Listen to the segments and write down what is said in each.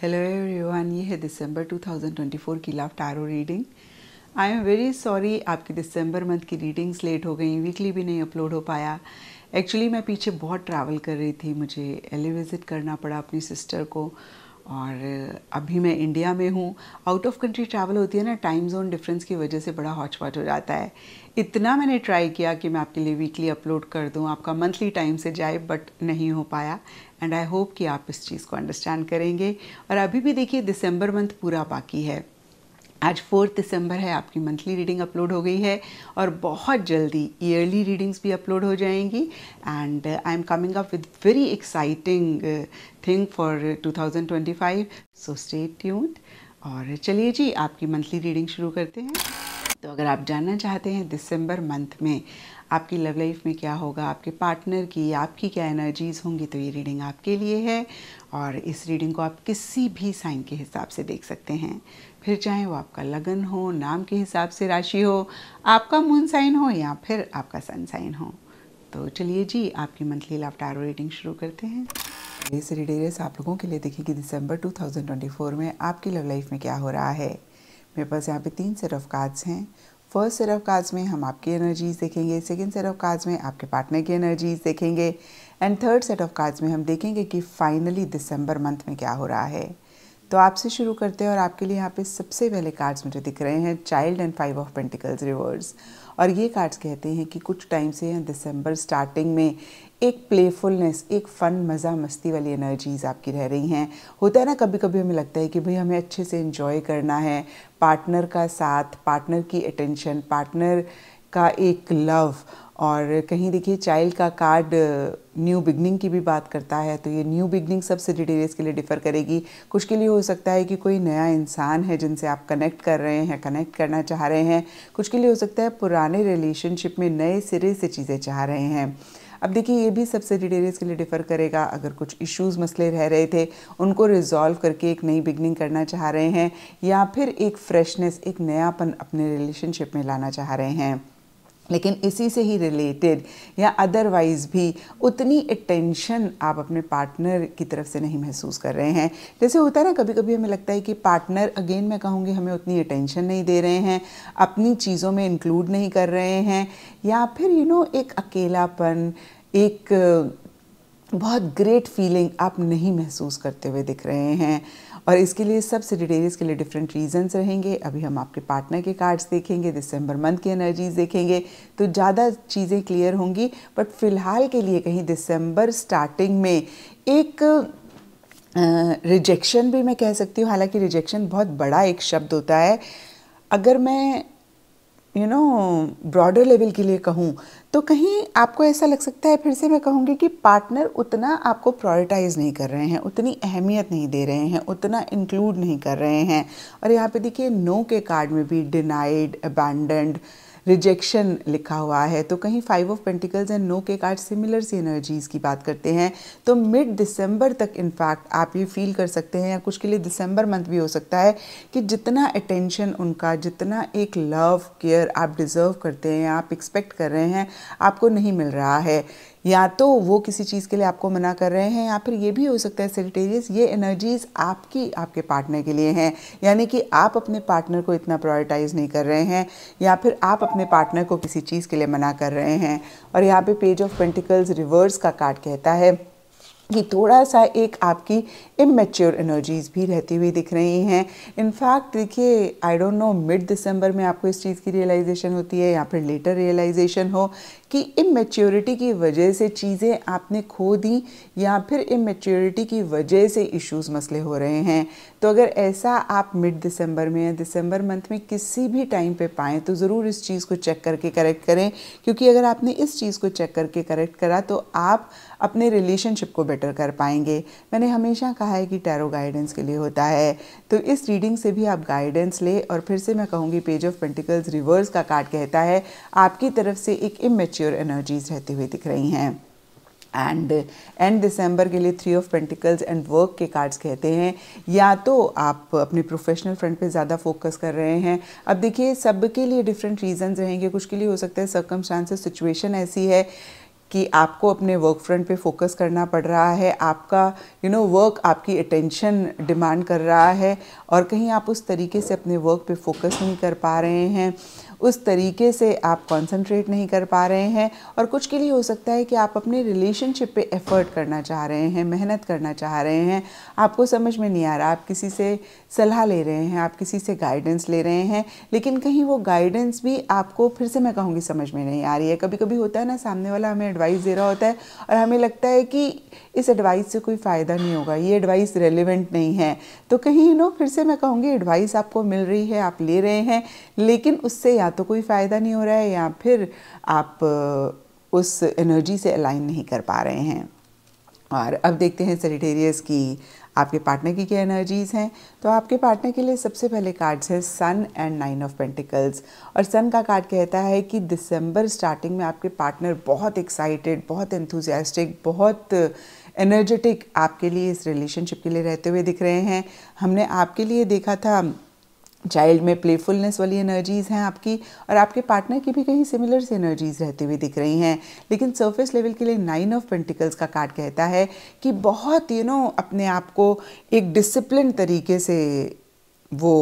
hello everyone ये है दिसंबर 2024 की love tarot reading I am very sorry आपकी दिसंबर मंथ की रीडिंग्स लेट हो गई वीकली भी नहीं अपलोड हो पाया एक्चुअली मैं पीछे बहुत ट्रैवल कर रही थी मुझे एले विज़िट करना पड़ा अपनी सिस्टर को और अभी मैं इंडिया में हूँ आउट ऑफ कंट्री ट्रैवल होती है ना टाइम जोन डिफरेंस की वजह से बड़ा हॉचपॉच हो जाता है इतना मैंने ट्राई किया कि मैं आपके लिए वीकली अपलोड कर दूँ आपका मंथली टाइम से जाए बट नहीं हो पाया एंड आई होप कि आप इस चीज़ को अंडरस्टैंड करेंगे और अभी भी देखिए दिसंबर मंथ पूरा बाकी है आज फोर्थ दिसंबर है आपकी मंथली रीडिंग अपलोड हो गई है और बहुत जल्दी ईयरली रीडिंग्स भी अपलोड हो जाएंगी and I am coming up with very exciting thing for 2025 so stay tuned और चलिए जी आपकी मंथली रीडिंग शुरू करते हैं तो अगर आप जानना चाहते हैं दिसंबर मंथ में आपकी लव लाइफ में क्या होगा आपके पार्टनर की आपकी क्या एनर्जीज़ होंगी तो ये रीडिंग आपके लिए है और इस रीडिंग को आप किसी भी साइन के हिसाब से देख सकते हैं फिर चाहे वो आपका लगन हो नाम के हिसाब से राशि हो आपका मून साइन हो या फिर आपका सन साइन हो तो चलिए जी आपकी मंथली लव टारो रीडिंग शुरू करते हैं रेस आप लोगों के लिए कि दिसंबर 2024 में आपकी लव लाइफ में क्या हो रहा है मेरे पास यहाँ पे तीन सेट ऑफ कार्ड्स हैं फर्स्ट सेट ऑफ कार्ड्स में हम आपकी एनर्जीज देखेंगे सेकेंड सेट ऑफ कार्ड्स में आपके पार्टनर की एनर्जीज देखेंगे and third set of cards में हम देखेंगे कि फाइनली दिसंबर मंथ में क्या हो रहा है तो आपसे शुरू करते हैं और आपके लिए यहाँ पे सबसे पहले कार्ड्स मुझे दिख रहे हैं child and five of pentacles reverse और ये कार्ड्स कहते हैं कि कुछ टाइम से दिसंबर स्टार्टिंग में एक प्लेफुलनेस एक फ़न मज़ा मस्ती वाली एनर्जीज़ आपकी रह रही हैं होता है ना कभी कभी हमें लगता है कि भाई हमें अच्छे से इन्जॉय करना है पार्टनर का साथ पार्टनर की अटेंशन पार्टनर का एक लव और कहीं देखिए चाइल्ड का कार्ड न्यू बिगनिंग की भी बात करता है तो ये न्यू बिगनिंग सब डेज के लिए डिफ़र करेगी कुछ के लिए हो सकता है कि कोई नया इंसान है जिनसे आप कनेक्ट कर रहे हैं कनेक्ट करना चाह रहे हैं कुछ के लिए हो सकता है पुराने रिलेशनशिप में नए सिरे से चीज़ें चाह रहे हैं अब देखिए ये भी सब्सिडी डेज के लिए डिफ़र करेगा अगर कुछ इश्यूज मसले रह रहे थे उनको रिजॉल्व करके एक नई बिगनिंग करना चाह रहे हैं या फिर एक फ्रेशनेस एक नयापन अपने रिलेशनशिप में लाना चाह रहे हैं लेकिन इसी से ही रिलेटेड या अदरवाइज़ भी उतनी अटेंशन आप अपने पार्टनर की तरफ से नहीं महसूस कर रहे हैं जैसे होता है ना कभी कभी हमें लगता है कि पार्टनर अगेन मैं कहूँगी हमें उतनी अटेंशन नहीं दे रहे हैं अपनी चीज़ों में इंक्लूड नहीं कर रहे हैं या फिर यू नो एक अकेलापन एक बहुत ग्रेट फीलिंग आप नहीं महसूस करते हुए दिख रहे हैं और इसके लिए सब सेजिटेरियस के लिए डिफरेंट रीजंस रहेंगे अभी हम आपके पार्टनर के कार्ड्स देखेंगे दिसंबर मंथ की एनर्जीज देखेंगे तो ज़्यादा चीज़ें क्लियर होंगी बट फिलहाल के लिए कहीं दिसंबर स्टार्टिंग में एक रिजेक्शन uh, भी मैं कह सकती हूँ हालांकि रिजेक्शन बहुत बड़ा एक शब्द होता है अगर मैं यू नो ब्रॉडर लेवल के लिए कहूँ तो कहीं आपको ऐसा लग सकता है फिर से मैं कहूँगी कि पार्टनर उतना आपको प्रायोरिटाइज़ नहीं कर रहे हैं उतनी अहमियत नहीं दे रहे हैं उतना इंक्लूड नहीं कर रहे हैं और यहाँ पे देखिए नो के कार्ड में भी डिनाइड अबैंडेंड रिजेक्शन लिखा हुआ है तो कहीं फाइव ऑफ पेंटिकल्स एंड नो के कार्ड सिमिलर सी एनर्जीज़ की बात करते हैं तो मिड दिसंबर तक इनफैक्ट आप ये फील कर सकते हैं या कुछ के लिए दिसंबर मंथ भी हो सकता है कि जितना अटेंशन उनका जितना एक लव केयर आप डिज़र्व करते हैं आप एक्सपेक्ट कर रहे हैं आपको नहीं मिल रहा है या तो वो किसी चीज़ के लिए आपको मना कर रहे हैं या फिर ये भी हो सकता है सेलिटेरियस ये एनर्जीज आपकी आपके पार्टनर के लिए हैं यानी कि आप अपने पार्टनर को इतना प्रायोरिटाइज़ नहीं कर रहे हैं या फिर आप अपने पार्टनर को किसी चीज़ के लिए मना कर रहे हैं और यहाँ पे पेज ऑफ पेंटिकल्स रिवर्स का कार्ड कहता है कि थोड़ा सा एक आपकी इमेच्योर एनर्जीज भी रहती हुई दिख रही हैं इनफैक्ट देखिए आई डोंट नो मिड दिसंबर में आपको इस चीज़ की रियलाइजेशन होती है या फिर लेटर रियलाइजेशन हो कि इमेच्योरिटी की वजह से चीज़ें आपने खो दी या फिर इमेच्योरिटी की वजह से इश्यूज मसले हो रहे हैं तो अगर ऐसा आप मिड दिसंबर में या दिसंबर मंथ में किसी भी टाइम पे पाएँ तो ज़रूर इस चीज़ को चेक करके करेक्ट करें क्योंकि अगर आपने इस चीज़ को चेक करके करेक्ट करा तो आप अपने रिलेशनशिप को बेटर कर पाएंगे मैंने हमेशा कहा है कि टैरो गाइडेंस के लिए होता है तो इस रीडिंग से भी आप गाइडेंस ले और फिर से मैं कहूँगी पेज ऑफ पेंटिकल्स रिवर्स का कार्ड कहता है आपकी तरफ से एक इमेच्योर इमेच्योर एनर्जीज रहती हुए दिख रही हैं एंड एंड दिसंबर के लिए three of pentacles and work के कार्ड्स कहते हैं या तो आप अपने प्रोफेशनल फ्रंट पे ज़्यादा फोकस कर रहे हैं अब देखिए सबके लिए डिफरेंट रीजंस रहेंगे कुछ के लिए हो सकता है सकम सिचुएशन ऐसी है कि आपको अपने वर्क फ्रंट पे फोकस करना पड़ रहा है आपका यू नो वर्क आपकी अटेंशन डिमांड कर रहा है और कहीं आप उस तरीके से अपने वर्क पे फोकस नहीं कर पा रहे हैं उस तरीके से आप कंसंट्रेट नहीं कर पा रहे हैं और कुछ के लिए हो सकता है कि आप अपने रिलेशनशिप पे एफ़र्ट करना चाह रहे हैं मेहनत करना चाह रहे हैं आपको समझ में नहीं आ रहा आप किसी से सलाह ले रहे हैं आप किसी से गाइडेंस ले रहे हैं लेकिन कहीं वो गाइडेंस भी आपको फिर से मैं कहूँगी समझ में नहीं आ रही है कभी कभी होता है ना सामने वाला हमें एडवाइस दे रहा होता है और हमें लगता है कि इस एडवाइस से कोई फ़ायदा नहीं होगा ये एडवाइस रेलिवेंट नहीं है तो कहीं यू नो फिर से मैं कहूँगी एडवाइस आपको मिल रही है आप ले रहे हैं लेकिन उससे याद या तो कोई फ़ायदा नहीं हो रहा है या फिर आप उस एनर्जी से अलाइन नहीं कर पा रहे हैं और अब देखते हैं सेटेरियस की आपके पार्टनर की क्या एनर्जीज़ हैं तो आपके पार्टनर के लिए सबसे पहले कार्ड्स हैं sun and nine of pentacles और सन का कार्ड कहता है कि दिसंबर स्टार्टिंग में आपके पार्टनर बहुत एक्साइटेड बहुत एंथुजियास्टिक बहुत एनर्जेटिक आपके लिए इस रिलेशनशिप के लिए रहते हुए दिख रहे हैं हमने आपके लिए देखा था चाइल्ड में प्लेफुलनेस वाली एनर्जीज़ हैं आपकी और आपके पार्टनर की भी कहीं सिमिलर सी एनर्जीज़ रहती हुई दिख रही हैं लेकिन सरफेस लेवल के लिए नाइन ऑफ पेंटिकल्स का कार्ड कहता है कि बहुत यू नो अपने आप को एक डिसिप्लिन तरीके से वो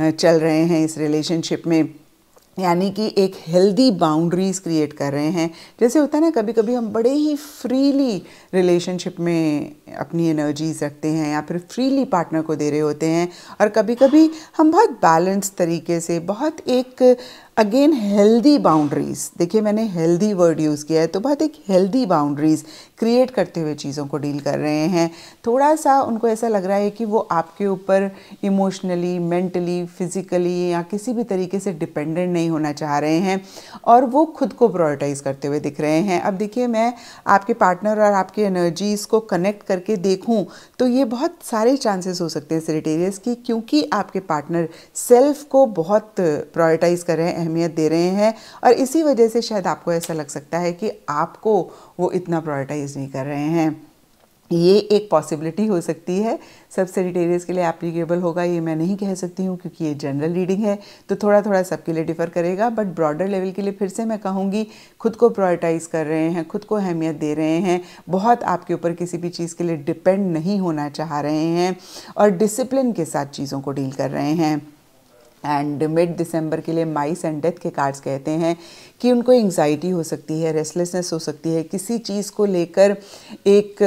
चल रहे हैं इस रिलेशनशिप में यानी कि एक हेल्दी बाउंड्रीज़ क्रिएट कर रहे हैं जैसे होता है ना कभी कभी हम बड़े ही फ्रीली रिलेशनशिप में अपनी एनर्जीज रखते हैं या फिर फ्रीली पार्टनर को दे रहे होते हैं और कभी कभी हम बहुत बैलेंस तरीके से बहुत एक अगेन हेल्दी बाउंड्रीज़ देखिए मैंने हेल्दी वर्ड यूज़ किया है तो बहुत एक हेल्दी बाउंड्रीज़ क्रिएट करते हुए चीज़ों को डील कर रहे हैं थोड़ा सा उनको ऐसा लग रहा है कि वो आपके ऊपर इमोशनली मेंटली फिज़िकली या किसी भी तरीके से डिपेंडेंट नहीं होना चाह रहे हैं और वो खुद को प्रायोरिटाइज़ करते हुए दिख रहे हैं अब देखिए मैं आपके पार्टनर और आपकी एनर्जीज़ को कनेक्ट करके देखूँ तो ये बहुत सारे चांसेस हो सकते हैं सेरेटेरियस की क्योंकि आपके पार्टनर सेल्फ को बहुत प्रायोरिटाइज़ कर रहे हैं अहमियत दे रहे हैं और इसी वजह से शायद आपको ऐसा लग सकता है कि आपको वो इतना प्रायोरिटाइज़ नहीं कर रहे हैं ये एक पॉसिबिलिटी हो सकती है सब सेजिटेरियस के लिए एप्लीकेबल होगा ये मैं नहीं कह सकती हूँ क्योंकि ये जनरल रीडिंग है तो थोड़ा थोड़ा सबके लिए डिफ़र करेगा बट ब्रॉडर लेवल के लिए फिर से मैं कहूँगी खुद को प्रायोरिटाइज़ कर रहे हैं खुद को अहमियत दे रहे हैं बहुत आपके ऊपर किसी भी चीज़ के लिए डिपेंड नहीं होना चाह रहे हैं और डिसिप्लिन के साथ चीज़ों को डील कर रहे हैं एंड मिड दिसंबर के लिए माइस एंड डेथ के कार्ड्स कहते हैं कि उनको एंग्जाइटी हो सकती है रेस्टलेसनेस हो सकती है किसी चीज़ को लेकर एक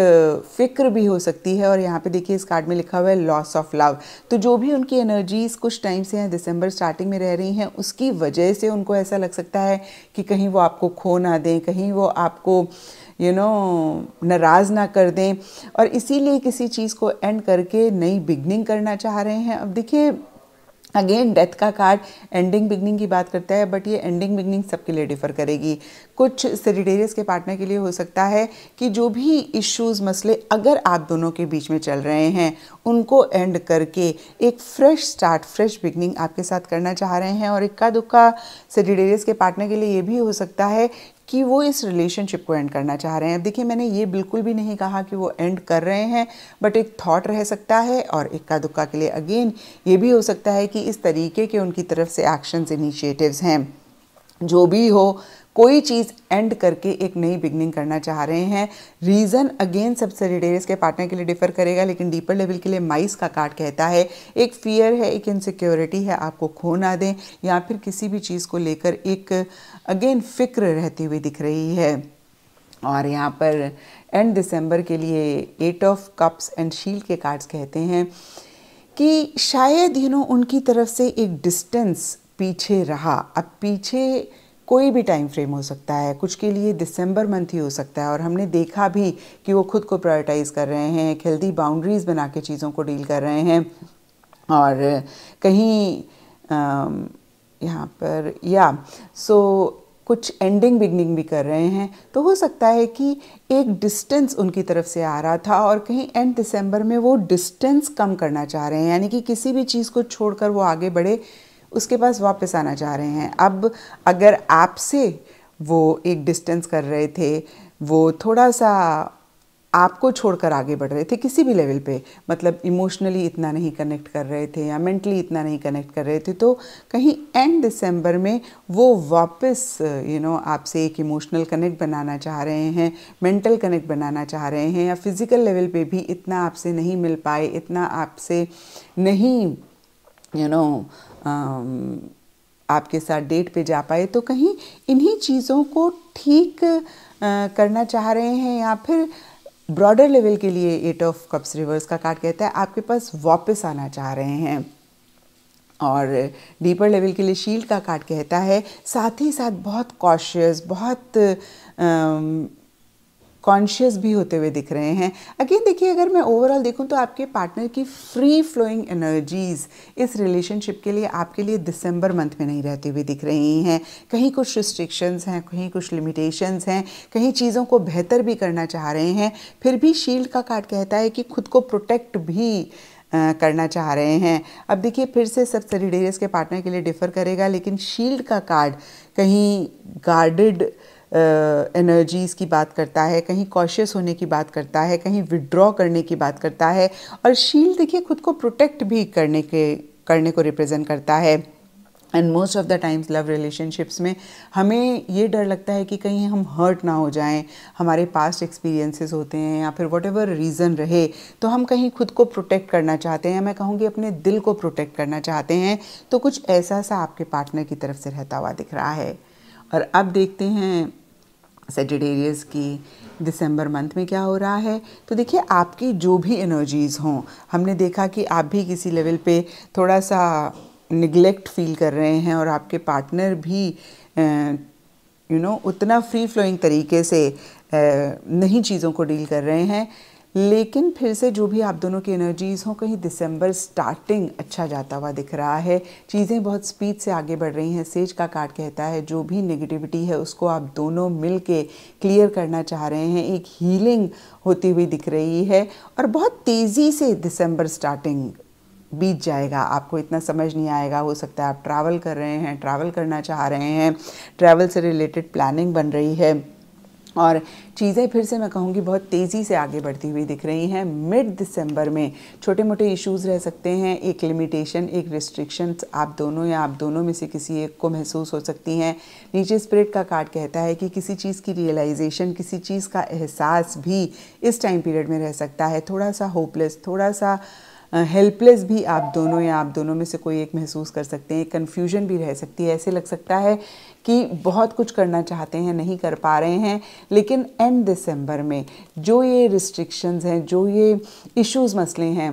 फ़िक्र भी हो सकती है और यहाँ पे देखिए इस कार्ड में लिखा हुआ है लॉस ऑफ लव तो जो भी उनकी एनर्जीज़ कुछ टाइम से हैं दिसंबर स्टार्टिंग में रह रही हैं उसकी वजह से उनको ऐसा लग सकता है कि कहीं वो आपको खो ना दें कहीं वो आपको यू नो नाराज़ ना कर दें और इसीलिए किसी चीज़ को एंड करके नई बिगनिंग करना चाह रहे हैं अब देखिए अगेन डेथ का कार्ड एंडिंग बिगनिंग की बात करता है बट ये एंडिंग बिगनिंग सबके लिए डिफर करेगी कुछ सेरिटेरियस के पार्टनर के लिए हो सकता है कि जो भी इश्यूज मसले अगर आप दोनों के बीच में चल रहे हैं उनको एंड करके एक फ्रेश स्टार्ट फ्रेश बिगनिंग आपके साथ करना चाह रहे हैं और इक्का दुक्का सेरिटेरियस के पार्टनर के लिए ये भी हो सकता है कि वो इस रिलेशनशिप को एंड करना चाह रहे हैं अब देखिए मैंने ये बिल्कुल भी नहीं कहा कि वो एंड कर रहे हैं बट एक थॉट रह सकता है और इक्का दुक्का के लिए अगेन ये भी हो सकता है कि इस तरीके के उनकी तरफ से एक्शंस इनिशिएटिव्स हैं जो भी हो कोई चीज़ एंड करके एक नई बिगनिंग करना चाह रहे हैं रीज़न अगेन सब सेजिटेरियस के पार्टनर के लिए डिफर करेगा लेकिन डीपर लेवल के लिए माइस का कार्ड कहता है एक फियर है एक इनसिक्योरिटी है आपको खो ना दें या फिर किसी भी चीज़ को लेकर एक अगेन फिक्र रहती हुई दिख रही है और यहाँ पर एंड दिसंबर के लिए eight of cups and shield के कार्ड्स कहते हैं कि शायद यू नो उनकी तरफ से एक डिस्टेंस पीछे रहा अब पीछे कोई भी टाइम फ्रेम हो सकता है कुछ के लिए दिसंबर मंथ ही हो सकता है और हमने देखा भी कि वो खुद को प्रायोरिटाइज़ कर रहे हैं एक हेल्दी बाउंड्रीज़ बना के चीज़ों को डील कर रहे हैं और कहीं यहाँ पर या सो कुछ एंडिंग बिगनिंग भी कर रहे हैं तो हो सकता है कि एक डिस्टेंस उनकी तरफ से आ रहा था और कहीं एंड दिसंबर में वो डिस्टेंस कम करना चाह रहे हैं यानी कि किसी भी चीज़ को छोड़कर वो आगे बढ़े उसके पास वापस आना चाह रहे हैं अब अगर आपसे वो एक डिस्टेंस कर रहे थे वो थोड़ा सा आपको छोड़कर आगे बढ़ रहे थे किसी भी लेवल पे मतलब इमोशनली इतना नहीं कनेक्ट कर रहे थे या मेंटली इतना नहीं कनेक्ट कर रहे थे तो कहीं एंड दिसंबर में वो वापस यू नो आपसे एक इमोशनल कनेक्ट बनाना चाह रहे हैं मेंटल कनेक्ट बनाना चाह रहे हैं या फिज़िकल लेवल पे भी इतना आपसे नहीं मिल पाए इतना आपसे नहीं you you know know, um, आपके साथ डेट पे जा पाए तो कहीं इन्हीं चीज़ों को ठीक करना चाह रहे हैं या फिर ब्रॉडर लेवल के लिए एट ऑफ कप्स रिवर्स का कार्ड कहता है आपके पास वापस आना चाह रहे हैं और डीपर लेवल के लिए शील्ड का कार्ड कहता है साथ ही साथ बहुत कॉशियस बहुत कॉन्शियस भी होते हुए दिख रहे हैं अगेन देखिए अगर मैं ओवरऑल देखूँ तो आपके पार्टनर की फ्री फ्लोइंग एनर्जीज इस रिलेशनशिप के लिए आपके लिए दिसंबर मंथ में नहीं रहती हुई दिख रही हैं कहीं कुछ रिस्ट्रिक्शंस हैं कहीं कुछ लिमिटेशंस हैं कहीं चीज़ों को बेहतर भी करना चाह रहे हैं फिर भी शील्ड का कार्ड कहता है कि खुद को प्रोटेक्ट भी आ, करना चाह रहे हैं अब देखिए फिर से सब सरिडेरियस के पार्टनर के लिए डिफ़र करेगा लेकिन शील्ड का कार्ड कहीं गार्डेड एनर्जीज़ की बात करता है कहीं कॉशियस होने की बात करता है कहीं विड्रॉ करने की बात करता है और शील्ड देखिए खुद को प्रोटेक्ट भी करने के करने को रिप्रेजेंट करता है and most of the times love relationships में हमें ये डर लगता है कि कहीं हम हर्ट ना हो जाएं हमारे पास्ट एक्सपीरियंसेस होते हैं या फिर वॉट एवर रीज़न रहे तो हम कहीं खुद को प्रोटेक्ट करना चाहते हैं मैं कहूँगी अपने दिल को प्रोटेक्ट करना चाहते हैं तो कुछ ऐसा सा आपके पार्टनर की तरफ से रहता हुआ दिख रहा है और अब देखते हैं सेजिटेरियस की दिसंबर मंथ में क्या हो रहा है तो देखिए आपकी जो भी एनर्जीज़ हों हमने देखा कि आप भी किसी लेवल पे थोड़ा सा निगलेक्ट फील कर रहे हैं और आपके पार्टनर भी यू नो उतना फ्री फ्लोइंग तरीके से नहीं चीज़ों को डील कर रहे हैं लेकिन फिर से जो भी आप दोनों की एनर्जीज़ हो कहीं दिसंबर स्टार्टिंग अच्छा जाता हुआ दिख रहा है चीज़ें बहुत स्पीड से आगे बढ़ रही हैं सेज का कार्ड कहता है जो भी नेगेटिविटी है उसको आप दोनों मिल के क्लियर करना चाह रहे हैं एक हीलिंग होती हुई दिख रही है और बहुत तेज़ी से दिसंबर स्टार्टिंग बीत जाएगा आपको इतना समझ नहीं आएगा हो सकता है आप ट्रैवल कर रहे हैं ट्रैवल करना चाह रहे हैं ट्रैवल से रिलेटेड प्लानिंग बन रही है और चीज़ें फिर से मैं कहूँगी बहुत तेज़ी से आगे बढ़ती हुई दिख रही हैं मिड दिसंबर में छोटे मोटे इश्यूज रह सकते हैं एक लिमिटेशन एक रिस्ट्रिक्शंस आप दोनों या आप दोनों में से किसी एक को महसूस हो सकती हैं नीचे स्प्रिट का कार्ड कहता है कि किसी चीज़ की रियलाइजेशन किसी चीज़ का एहसास भी इस टाइम पीरियड में रह सकता है थोड़ा सा होपलेस थोड़ा सा हेल्पलेस भी आप दोनों या आप दोनों में से कोई एक महसूस कर सकते हैं कन्फ्यूजन भी रह सकती है ऐसे लग सकता है कि बहुत कुछ करना चाहते हैं नहीं कर पा रहे हैं लेकिन एंड दिसंबर में जो ये रिस्ट्रिक्शंस हैं जो ये इश्यूज मसले हैं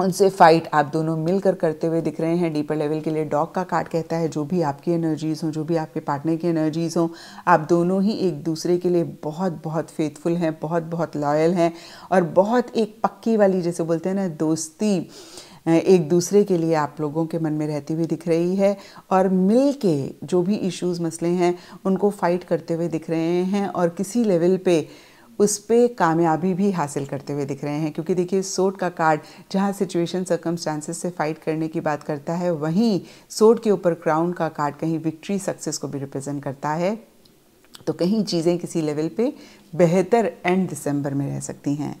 उनसे फाइट आप दोनों मिलकर करते हुए दिख रहे हैं डीपर लेवल के लिए डॉग का कार्ड कहता है जो भी आपकी एनर्जीज़ हों जो भी आपके पार्टनर की एनर्जीज़ हों आप दोनों ही एक दूसरे के लिए बहुत बहुत फेथफुल हैं बहुत बहुत लॉयल हैं और बहुत एक पक्की वाली जैसे बोलते हैं ना दोस्ती एक दूसरे के लिए आप लोगों के मन में रहती हुई दिख रही है और मिल के जो भी इश्यूज़ मसले हैं उनको फाइट करते हुए दिख रहे हैं और किसी लेवल पे उस पर कामयाबी भी हासिल करते हुए दिख रहे हैं क्योंकि देखिए सोट का कार्ड जहाँ सिचुएशन सर्कमस्टांसिस से फाइट करने की बात करता है वहीं सोट के ऊपर क्राउन का कार्ड कहीं विक्ट्री सक्सेस को भी रिप्रेजेंट करता है तो कहीं चीज़ें किसी लेवल पे बेहतर एंड दिसंबर में रह सकती हैं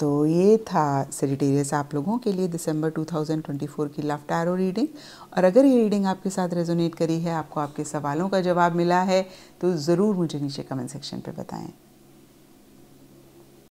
तो ये था सेजिटेरियस आप लोगों के लिए दिसंबर 2024 की लव टैरो रीडिंग और अगर ये रीडिंग आपके साथ रेजोनेट करी है आपको आपके सवालों का जवाब मिला है तो ज़रूर मुझे नीचे कमेंट सेक्शन पे बताएं